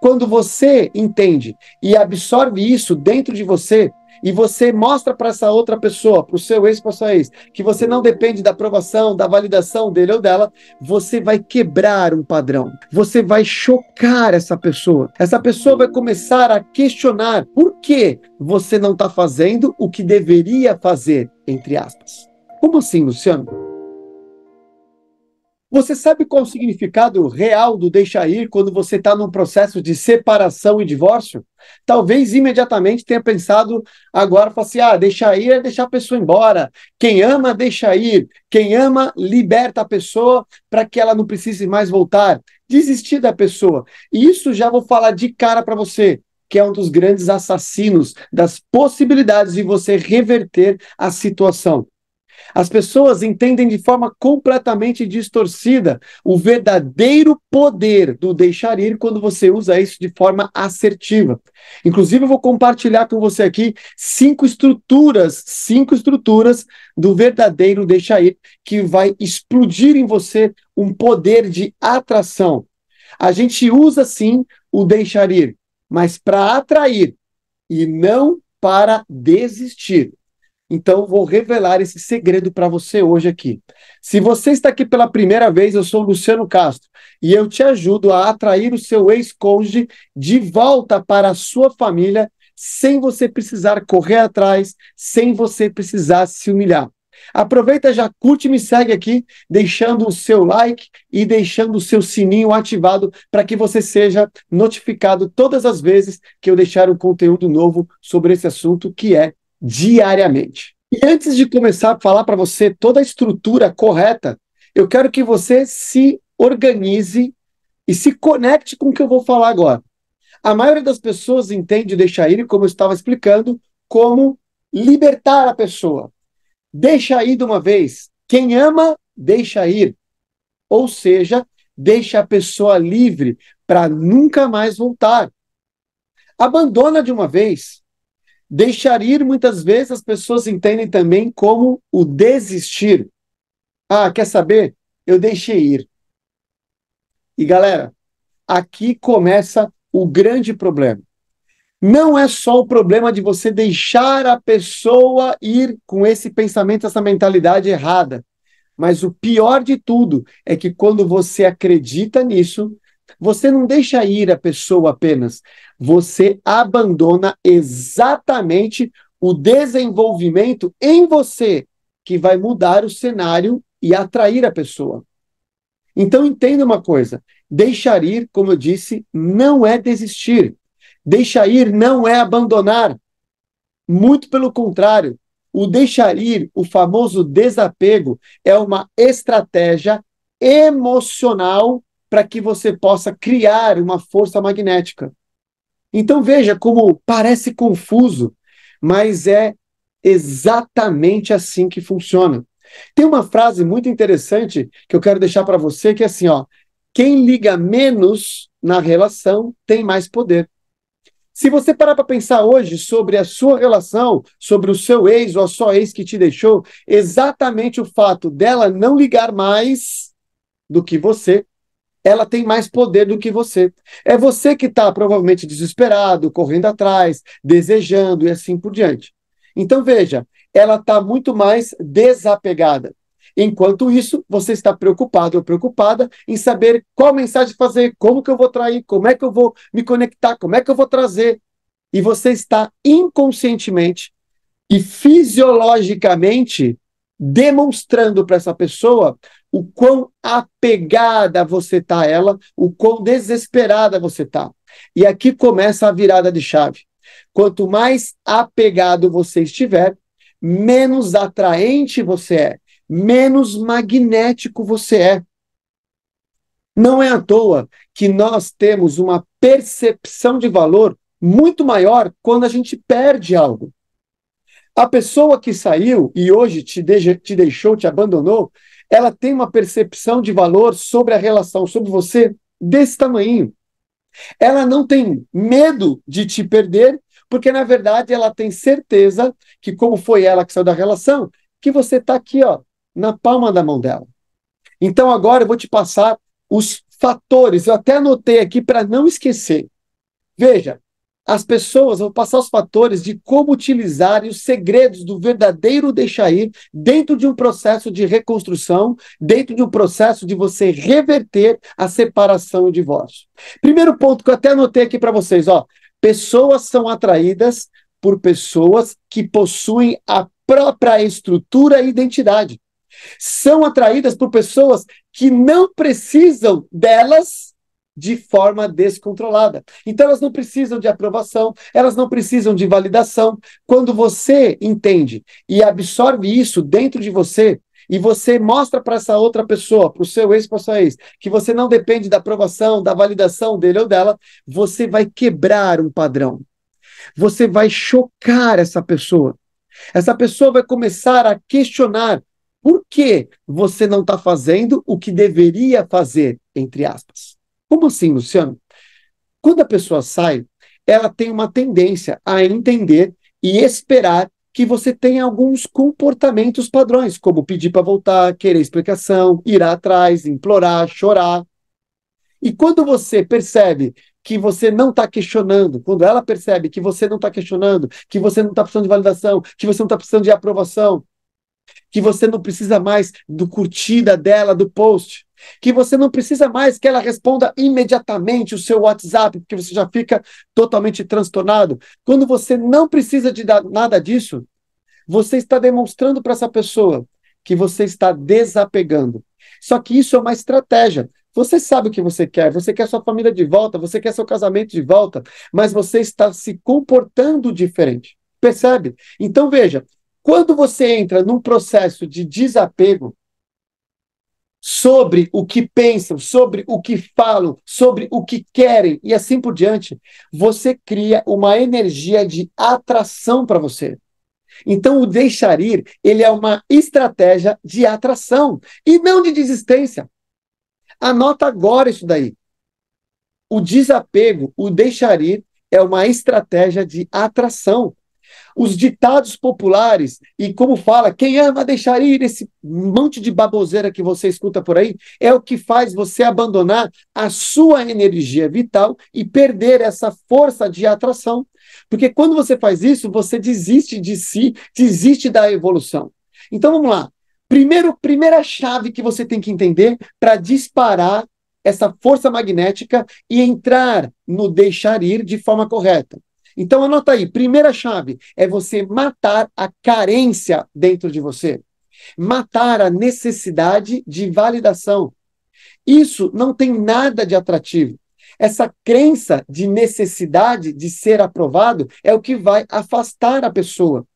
Quando você entende e absorve isso dentro de você, e você mostra para essa outra pessoa, para o seu ex, para sua ex, que você não depende da aprovação, da validação dele ou dela, você vai quebrar um padrão. Você vai chocar essa pessoa. Essa pessoa vai começar a questionar por que você não está fazendo o que deveria fazer, entre aspas. Como assim, Luciano? Você sabe qual o significado real do deixar ir quando você está num processo de separação e divórcio? Talvez imediatamente tenha pensado agora, assim, ah, deixar ir é deixar a pessoa embora. Quem ama, deixa ir. Quem ama, liberta a pessoa para que ela não precise mais voltar. Desistir da pessoa. E isso já vou falar de cara para você que é um dos grandes assassinos das possibilidades de você reverter a situação. As pessoas entendem de forma completamente distorcida o verdadeiro poder do deixar ir quando você usa isso de forma assertiva. Inclusive, eu vou compartilhar com você aqui cinco estruturas, cinco estruturas do verdadeiro deixar ir que vai explodir em você um poder de atração. A gente usa sim o deixar ir, mas para atrair e não para desistir. Então, vou revelar esse segredo para você hoje aqui. Se você está aqui pela primeira vez, eu sou Luciano Castro e eu te ajudo a atrair o seu ex-cônjuge de volta para a sua família sem você precisar correr atrás, sem você precisar se humilhar. Aproveita, já curte e me segue aqui, deixando o seu like e deixando o seu sininho ativado para que você seja notificado todas as vezes que eu deixar um conteúdo novo sobre esse assunto que é diariamente. E antes de começar a falar para você toda a estrutura correta, eu quero que você se organize e se conecte com o que eu vou falar agora. A maioria das pessoas entende deixar ir, como eu estava explicando, como libertar a pessoa. Deixa ir de uma vez. Quem ama, deixa ir. Ou seja, deixa a pessoa livre para nunca mais voltar. Abandona de uma vez. Deixar ir, muitas vezes, as pessoas entendem também como o desistir. Ah, quer saber? Eu deixei ir. E galera, aqui começa o grande problema. Não é só o problema de você deixar a pessoa ir com esse pensamento, essa mentalidade errada. Mas o pior de tudo é que quando você acredita nisso, você não deixa ir a pessoa apenas, você abandona exatamente o desenvolvimento em você que vai mudar o cenário e atrair a pessoa. Então entenda uma coisa, deixar ir, como eu disse, não é desistir. Deixar ir não é abandonar. Muito pelo contrário, o deixar ir, o famoso desapego, é uma estratégia emocional para que você possa criar uma força magnética. Então veja como parece confuso, mas é exatamente assim que funciona. Tem uma frase muito interessante que eu quero deixar para você que é assim, ó: quem liga menos na relação tem mais poder. Se você parar para pensar hoje sobre a sua relação, sobre o seu ex ou a sua ex que te deixou, exatamente o fato dela não ligar mais do que você ela tem mais poder do que você. É você que está provavelmente desesperado, correndo atrás, desejando e assim por diante. Então veja, ela está muito mais desapegada. Enquanto isso, você está preocupado ou preocupada em saber qual mensagem fazer, como que eu vou trair, como é que eu vou me conectar, como é que eu vou trazer. E você está inconscientemente e fisiologicamente demonstrando para essa pessoa o quão apegada você está a ela, o quão desesperada você está. E aqui começa a virada de chave. Quanto mais apegado você estiver, menos atraente você é, menos magnético você é. Não é à toa que nós temos uma percepção de valor muito maior quando a gente perde algo. A pessoa que saiu e hoje te, de te deixou, te abandonou, ela tem uma percepção de valor sobre a relação, sobre você, desse tamanho. Ela não tem medo de te perder, porque na verdade ela tem certeza que, como foi ela que saiu da relação, que você está aqui, ó, na palma da mão dela. Então agora eu vou te passar os fatores, eu até anotei aqui para não esquecer. Veja, as pessoas, vou passar os fatores de como utilizar e os segredos do verdadeiro deixar ir dentro de um processo de reconstrução, dentro de um processo de você reverter a separação e o divórcio. Primeiro ponto que eu até anotei aqui para vocês, ó, pessoas são atraídas por pessoas que possuem a própria estrutura e identidade. São atraídas por pessoas que não precisam delas de forma descontrolada. Então, elas não precisam de aprovação, elas não precisam de validação. Quando você entende e absorve isso dentro de você, e você mostra para essa outra pessoa, para o seu ex, para sua ex, que você não depende da aprovação, da validação dele ou dela, você vai quebrar um padrão. Você vai chocar essa pessoa. Essa pessoa vai começar a questionar por que você não está fazendo o que deveria fazer, entre aspas. Como assim, Luciano? Quando a pessoa sai, ela tem uma tendência a entender e esperar que você tenha alguns comportamentos padrões, como pedir para voltar, querer explicação, ir atrás, implorar, chorar. E quando você percebe que você não está questionando, quando ela percebe que você não está questionando, que você não está precisando de validação, que você não está precisando de aprovação, que você não precisa mais do curtida dela, do post, que você não precisa mais que ela responda imediatamente o seu WhatsApp, porque você já fica totalmente transtornado. Quando você não precisa de nada disso, você está demonstrando para essa pessoa que você está desapegando. Só que isso é uma estratégia. Você sabe o que você quer, você quer sua família de volta, você quer seu casamento de volta, mas você está se comportando diferente. Percebe? Então veja, quando você entra num processo de desapego, sobre o que pensam, sobre o que falam, sobre o que querem e assim por diante, você cria uma energia de atração para você. Então, o deixar ir, ele é uma estratégia de atração e não de desistência. Anota agora isso daí. O desapego, o deixar ir, é uma estratégia de atração os ditados populares e como fala, quem ama deixaria esse monte de baboseira que você escuta por aí, é o que faz você abandonar a sua energia vital e perder essa força de atração. Porque quando você faz isso, você desiste de si, desiste da evolução. Então vamos lá. Primeiro, primeira chave que você tem que entender para disparar essa força magnética e entrar no deixar ir de forma correta. Então anota aí, primeira chave é você matar a carência dentro de você, matar a necessidade de validação. Isso não tem nada de atrativo. Essa crença de necessidade de ser aprovado é o que vai afastar a pessoa.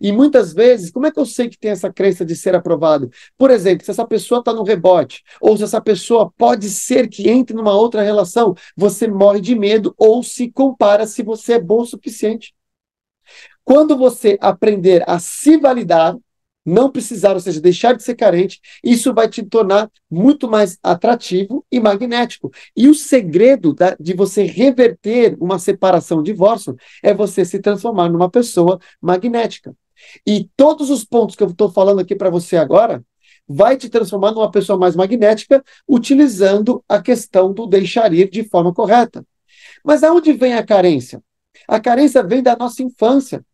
E muitas vezes, como é que eu sei que tem essa crença de ser aprovado? Por exemplo, se essa pessoa está no rebote, ou se essa pessoa pode ser que entre numa outra relação, você morre de medo ou se compara se você é bom o suficiente. Quando você aprender a se validar, não precisar, ou seja, deixar de ser carente, isso vai te tornar muito mais atrativo e magnético. E o segredo da, de você reverter uma separação, um divórcio, é você se transformar numa pessoa magnética. E todos os pontos que eu estou falando aqui para você agora vai te transformar numa pessoa mais magnética, utilizando a questão do deixar ir de forma correta. Mas aonde vem a carência? A carência vem da nossa infância.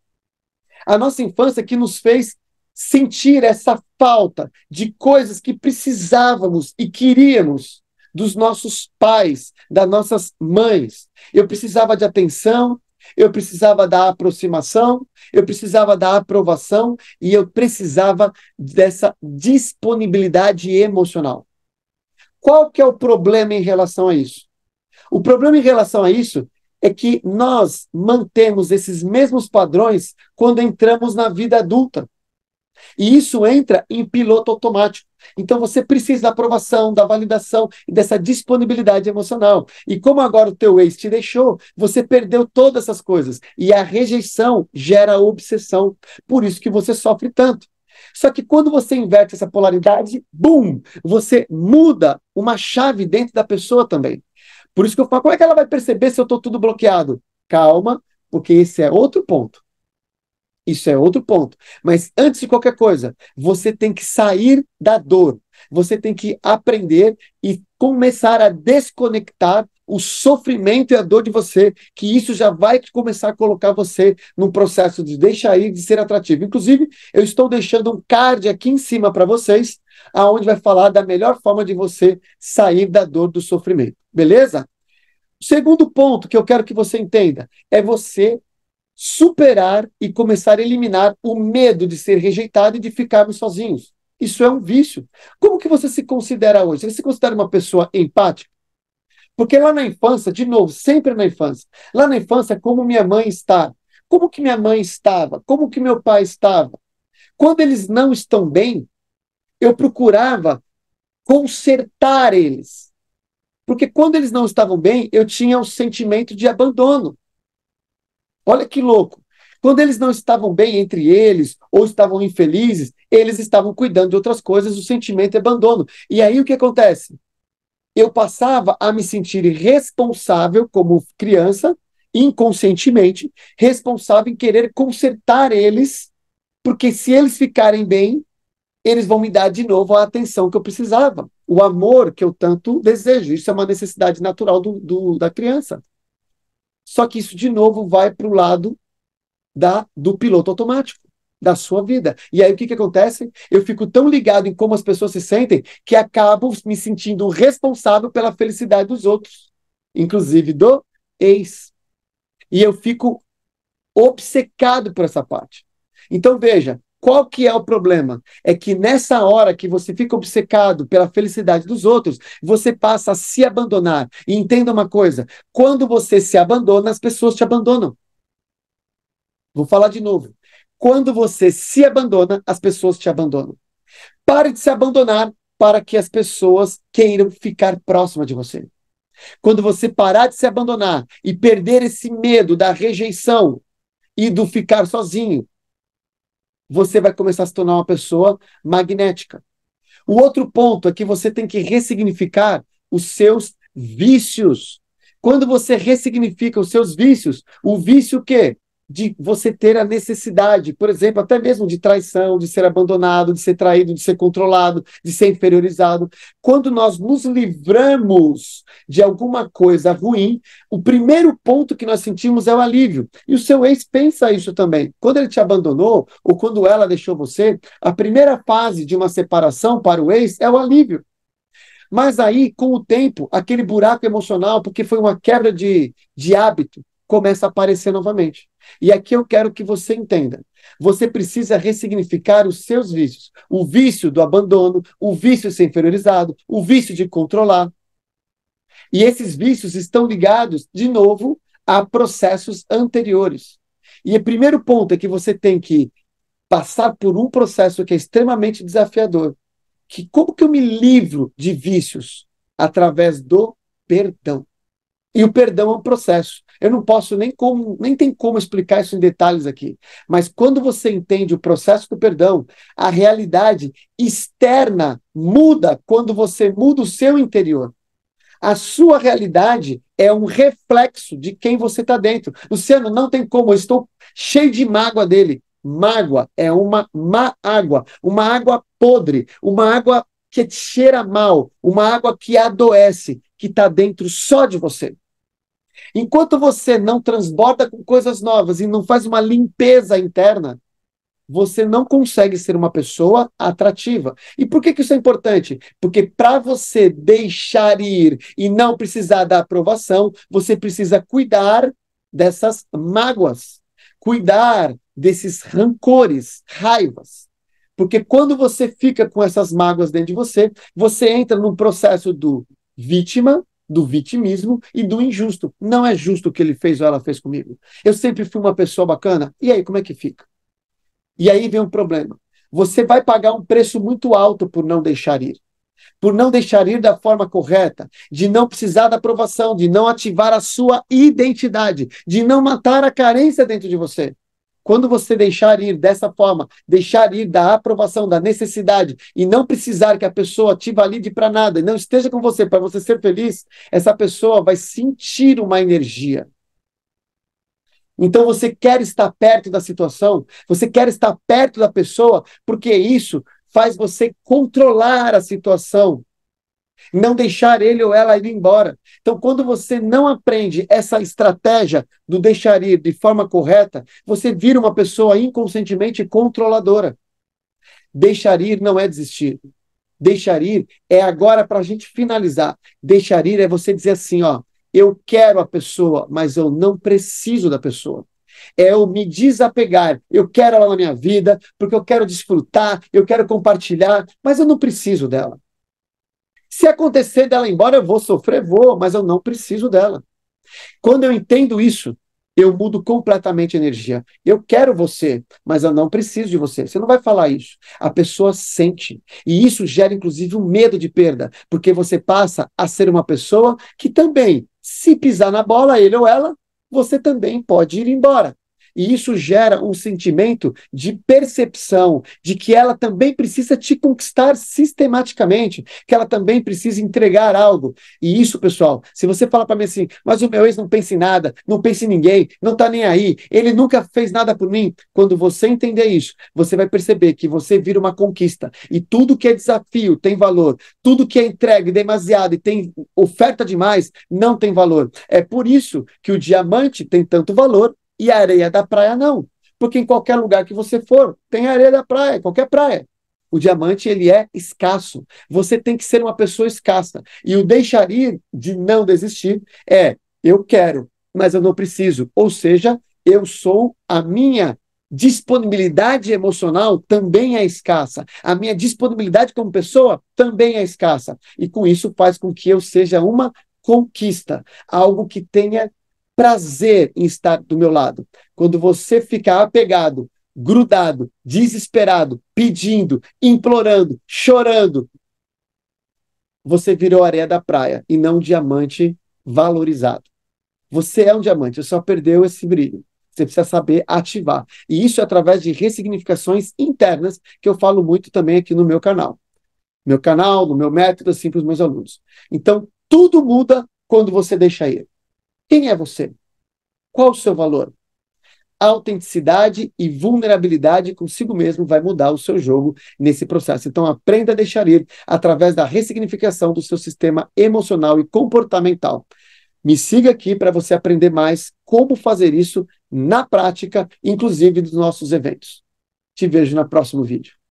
A nossa infância que nos fez sentir essa falta de coisas que precisávamos e queríamos dos nossos pais, das nossas mães. Eu precisava de atenção, eu precisava da aproximação, eu precisava da aprovação e eu precisava dessa disponibilidade emocional. Qual que é o problema em relação a isso? O problema em relação a isso é que nós mantemos esses mesmos padrões quando entramos na vida adulta. E isso entra em piloto automático. Então você precisa da aprovação, da validação e dessa disponibilidade emocional. E como agora o teu ex te deixou, você perdeu todas essas coisas. E a rejeição gera obsessão. Por isso que você sofre tanto. Só que quando você inverte essa polaridade, bum, você muda uma chave dentro da pessoa também. Por isso que eu falo, como é que ela vai perceber se eu estou tudo bloqueado? Calma, porque esse é outro ponto. Isso é outro ponto. Mas antes de qualquer coisa, você tem que sair da dor. Você tem que aprender e começar a desconectar o sofrimento e a dor de você, que isso já vai começar a colocar você num processo de deixar ir, de ser atrativo. Inclusive, eu estou deixando um card aqui em cima para vocês, aonde vai falar da melhor forma de você sair da dor do sofrimento. Beleza? segundo ponto que eu quero que você entenda é você superar e começar a eliminar o medo de ser rejeitado e de ficarmos sozinhos. Isso é um vício. Como que você se considera hoje? Você se considera uma pessoa empática? Porque lá na infância, de novo, sempre na infância, lá na infância, como minha mãe está, como que minha mãe estava, como que meu pai estava. Quando eles não estão bem, eu procurava consertar eles. Porque quando eles não estavam bem, eu tinha o um sentimento de abandono. Olha que louco. Quando eles não estavam bem entre eles, ou estavam infelizes, eles estavam cuidando de outras coisas, o sentimento é abandono. E aí o que acontece? Eu passava a me sentir responsável como criança, inconscientemente, responsável em querer consertar eles, porque se eles ficarem bem, eles vão me dar de novo a atenção que eu precisava, o amor que eu tanto desejo. Isso é uma necessidade natural do, do da criança. Só que isso, de novo, vai para o lado da, do piloto automático, da sua vida. E aí o que, que acontece? Eu fico tão ligado em como as pessoas se sentem que acabo me sentindo responsável pela felicidade dos outros, inclusive do ex. E eu fico obcecado por essa parte. Então, veja, qual que é o problema? É que nessa hora que você fica obcecado pela felicidade dos outros, você passa a se abandonar. E entenda uma coisa: quando você se abandona, as pessoas te abandonam. Vou falar de novo. Quando você se abandona, as pessoas te abandonam. Pare de se abandonar para que as pessoas queiram ficar próximas de você. Quando você parar de se abandonar e perder esse medo da rejeição e do ficar sozinho, você vai começar a se tornar uma pessoa magnética. O outro ponto é que você tem que ressignificar os seus vícios. Quando você ressignifica os seus vícios, o vício o quê? de você ter a necessidade, por exemplo, até mesmo de traição, de ser abandonado, de ser traído, de ser controlado, de ser inferiorizado. Quando nós nos livramos de alguma coisa ruim, o primeiro ponto que nós sentimos é o alívio. E o seu ex pensa isso também. Quando ele te abandonou ou quando ela deixou você, a primeira fase de uma separação para o ex é o alívio. Mas aí, com o tempo, aquele buraco emocional, porque foi uma quebra de, de hábito, começa a aparecer novamente. E aqui eu quero que você entenda. Você precisa ressignificar os seus vícios. O vício do abandono, o vício de ser inferiorizado, o vício de controlar. E esses vícios estão ligados, de novo, a processos anteriores. E o primeiro ponto é que você tem que passar por um processo que é extremamente desafiador. Que como que eu me livro de vícios através do perdão? E o perdão é um processo. Eu não posso nem como, nem tem como explicar isso em detalhes aqui. Mas quando você entende o processo do perdão, a realidade externa muda quando você muda o seu interior. A sua realidade é um reflexo de quem você está dentro. Luciano, não tem como, eu estou cheio de mágoa dele. Mágoa é uma má água, uma água podre, uma água que te cheira mal, uma água que adoece, que está dentro só de você. Enquanto você não transborda com coisas novas e não faz uma limpeza interna, você não consegue ser uma pessoa atrativa. E por que, que isso é importante? Porque para você deixar ir e não precisar da aprovação, você precisa cuidar dessas mágoas, cuidar desses rancores, raivas. Porque quando você fica com essas mágoas dentro de você, você entra num processo do vítima do vitimismo e do injusto. Não é justo o que ele fez ou ela fez comigo. Eu sempre fui uma pessoa bacana. E aí, como é que fica? E aí vem um problema. Você vai pagar um preço muito alto por não deixar ir. Por não deixar ir da forma correta, de não precisar da aprovação, de não ativar a sua identidade, de não matar a carência dentro de você. Quando você deixar ir dessa forma, deixar ir da aprovação, da necessidade, e não precisar que a pessoa te valide para nada, e não esteja com você para você ser feliz, essa pessoa vai sentir uma energia. Então você quer estar perto da situação, você quer estar perto da pessoa, porque isso faz você controlar a situação não deixar ele ou ela ir embora. Então, quando você não aprende essa estratégia do deixar ir de forma correta, você vira uma pessoa inconscientemente controladora. Deixar ir não é desistir. Deixar ir é agora para a gente finalizar. Deixar ir é você dizer assim, ó, eu quero a pessoa, mas eu não preciso da pessoa é eu me desapegar. Eu quero ela na minha vida, porque eu quero desfrutar, eu quero compartilhar, mas eu não preciso dela. Se acontecer dela ir embora, eu vou sofrer, vou, mas eu não preciso dela. Quando eu entendo isso, eu mudo completamente a energia. Eu quero você, mas eu não preciso de você. Você não vai falar isso. A pessoa sente. E isso gera, inclusive, um medo de perda, porque você passa a ser uma pessoa que também, se pisar na bola, ele ou ela, você também pode ir embora. E isso gera um sentimento de percepção, de que ela também precisa te conquistar sistematicamente, que ela também precisa entregar algo. E isso, pessoal, se você falar para mim assim, mas o meu ex não pensa em nada, não pensa em ninguém, não tá nem aí, ele nunca fez nada por mim. Quando você entender isso, você vai perceber que você vira uma conquista. E tudo que é desafio tem valor, tudo que é entregue demasiado e tem oferta demais não tem valor. É por isso que o diamante tem tanto valor e a areia da praia não, porque em qualquer lugar que você for, tem areia da praia, qualquer praia. O diamante ele é escasso. Você tem que ser uma pessoa escassa. E o deixar ir de não desistir é eu quero, mas eu não preciso. Ou seja, eu sou a minha disponibilidade emocional também é escassa. A minha disponibilidade como pessoa também é escassa. E com isso faz com que eu seja uma conquista, algo que tenha prazer em estar do meu lado. Quando você ficar apegado, grudado, desesperado, pedindo, implorando, chorando, você virou areia da praia e não um diamante valorizado. Você é um diamante, você só perdeu esse brilho. Você precisa saber ativar. E isso é através de ressignificações internas, que eu falo muito também aqui no meu canal. Meu canal, no meu método, assim é para os meus alunos. Então, tudo muda quando você deixa ir. Quem é você? Qual o seu valor? A autenticidade e vulnerabilidade consigo mesmo vai mudar o seu jogo nesse processo. Então aprenda a deixar ir através da ressignificação do seu sistema emocional e comportamental. Me siga aqui para você aprender mais como fazer isso na prática, inclusive dos nossos eventos. Te vejo no próximo vídeo.